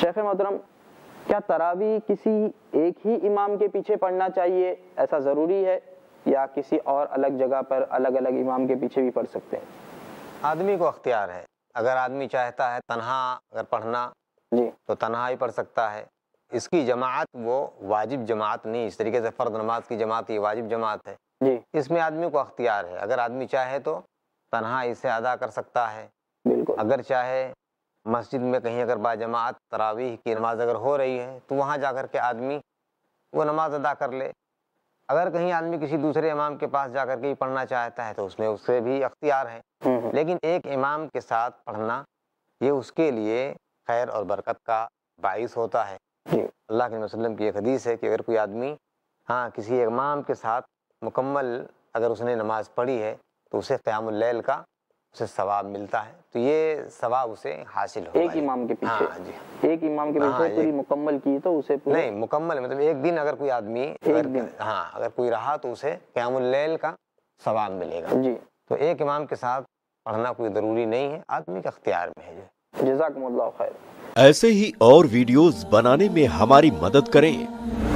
शेख मोहतरम क्या तरावी किसी एक ही इमाम के पीछे पढ़ना चाहिए ऐसा ज़रूरी है या किसी और अलग जगह पर अलग अलग इमाम के पीछे भी पढ़ सकते हैं आदमी को अख्तियार है अगर आदमी चाहता है तनहा अगर पढ़ना जी तो तनहा ही पढ़ सकता है इसकी जमात वो वाजिब जमात नहीं इस तरीके से फ़र्द नमाज की जमात ये वाजिब जमात है जी इसमें आदमी को अख्तियार है अगर आदमी चाहे तो तनहा इसे अदा कर सकता है बिल्कुल अगर चाहे मस्जिद में कहीं अगर बाजमात तरावीह की नमाज़ अगर हो रही है तो वहाँ जा कर के आदमी वो नमाज़ अदा कर ले अगर कहीं आदमी किसी दूसरे इमाम के पास जा कर के पढ़ना चाहता है तो उसमें उससे भी अख्तियार है हम्म, हम्म। लेकिन एक इमाम के साथ पढ़ना ये उसके लिए खैर और बरकत का बायस होता है अल्लाह के वसलम की एक हदीस है कि अगर कोई आदमी हाँ किसी इमाम के साथ मुकम्मल अगर उसने नमाज़ पढ़ी है तो उसे क़्यामल का उसे सवाब मिलता है तो ये सवाब उसे हासिल हो एक इमाम के पीछे हाँ जी एक इमाम के पीछे हाँ, पूरी मुकम्मल की तो उसे नहीं मुकम्मल मतलब एक दिन अगर कोई आदमी अगर, हाँ अगर कोई रहा तो उसे क्यामुल्लैल का सवाब मिलेगा जी तो एक इमाम के साथ पढ़ना कोई ज़रूरी नहीं है आदमी के अख्तियार में है जजाकमल्ला ऐसे ही और वीडियोस बनाने में हमारी मदद करें